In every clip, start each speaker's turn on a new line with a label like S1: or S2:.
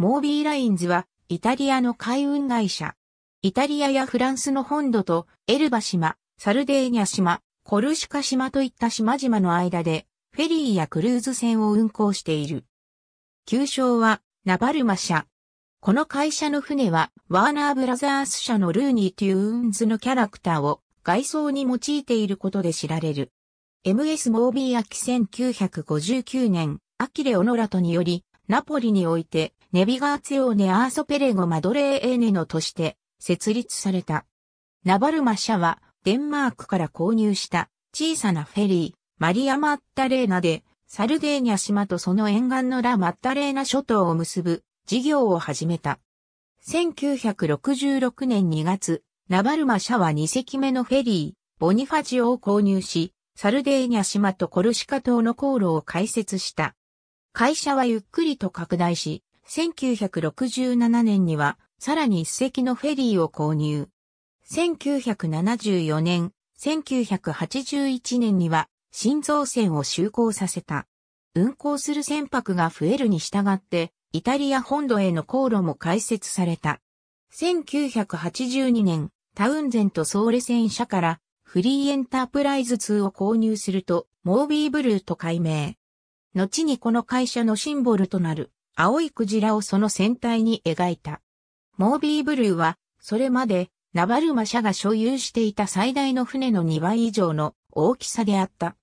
S1: モービーラインズはイタリアの海運会社。イタリアやフランスの本土とエルバ島、サルデーニャ島、コルシカ島といった島々の間でフェリーやクルーズ船を運航している。旧称はナバルマ社。この会社の船はワーナーブラザース社のルーニー・テューンズのキャラクターを外装に用いていることで知られる。MS モービー秋1959年、アキレ・オノラトにより、ナポリにおいてネビガーツヨーネアーソペレゴマドレーエーネのとして設立された。ナバルマ社はデンマークから購入した小さなフェリー、マリア・マッタレーナでサルデーニャ島とその沿岸のラ・マッタレーナ諸島を結ぶ事業を始めた。1966年2月、ナバルマ社は2隻目のフェリー、ボニファジオを購入し、サルデーニャ島とコルシカ島の航路を開設した。会社はゆっくりと拡大し、1967年には、さらに一隻のフェリーを購入。1974年、1981年には、新造船を就航させた。運航する船舶が増えるに従って、イタリア本土への航路も開設された。1982年、タウンゼントソーレ船社からフリーエンタープライズ2を購入すると、モービーブルーと改名。後にこの会社のシンボルとなる青いクジラをその船体に描いた。モービーブルーは、それまで、ナバルマ社が所有していた最大の船の2倍以上の大きさであった。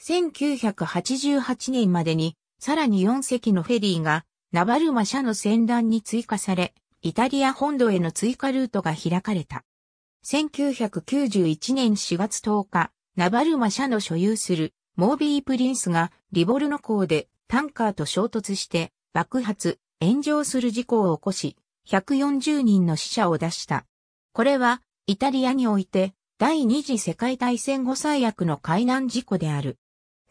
S1: 1988年までに、さらに4隻のフェリーが、ナバルマ社の船団に追加され、イタリア本土への追加ルートが開かれた。1991年4月10日、ナバルマ社の所有するモービープリンスがリボルノ港でタンカーと衝突して爆発、炎上する事故を起こし、140人の死者を出した。これは、イタリアにおいて、第二次世界大戦後最悪の海難事故である。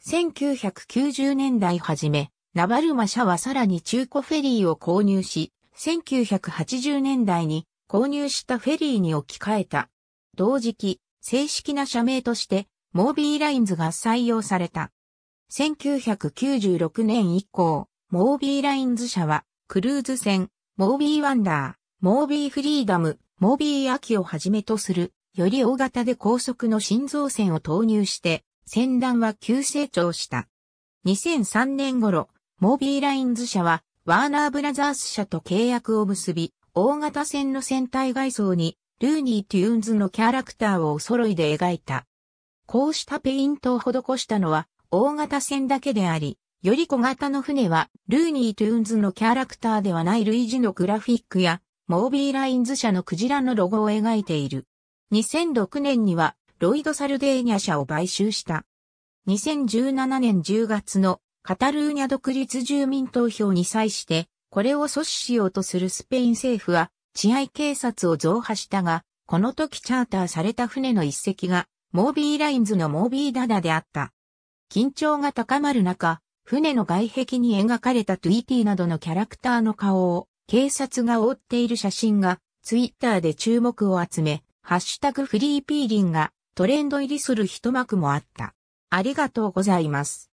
S1: 1990年代初め、ナバルマ社はさらに中古フェリーを購入し、1980年代に購入したフェリーに置き換えた。同時期、正式な社名として、モービーラインズが採用された。1996年以降、モービーラインズ社は、クルーズ船、モービーワンダー、モービーフリーダム、モービー秋をはじめとする、より大型で高速の新造船を投入して、船団は急成長した。2003年頃、モービーラインズ社は、ワーナーブラザース社と契約を結び、大型船の船体外装に、ルーニー・テューンズのキャラクターをお揃いで描いた。こうしたペイントを施したのは、大型船だけであり、より小型の船は、ルーニー・トゥーンズのキャラクターではない類似のグラフィックや、モービーラインズ社のクジラのロゴを描いている。2006年には、ロイド・サルデーニャ社を買収した。2017年10月のカタルーニャ独立住民投票に際して、これを阻止しようとするスペイン政府は、治安警察を増派したが、この時チャーターされた船の一隻が、モービーラインズのモービーダダであった。緊張が高まる中、船の外壁に描かれたトゥイティなどのキャラクターの顔を警察が覆っている写真がツイッターで注目を集め、ハッシュタグフリーピーリンがトレンド入りする一幕もあった。ありがとうございます。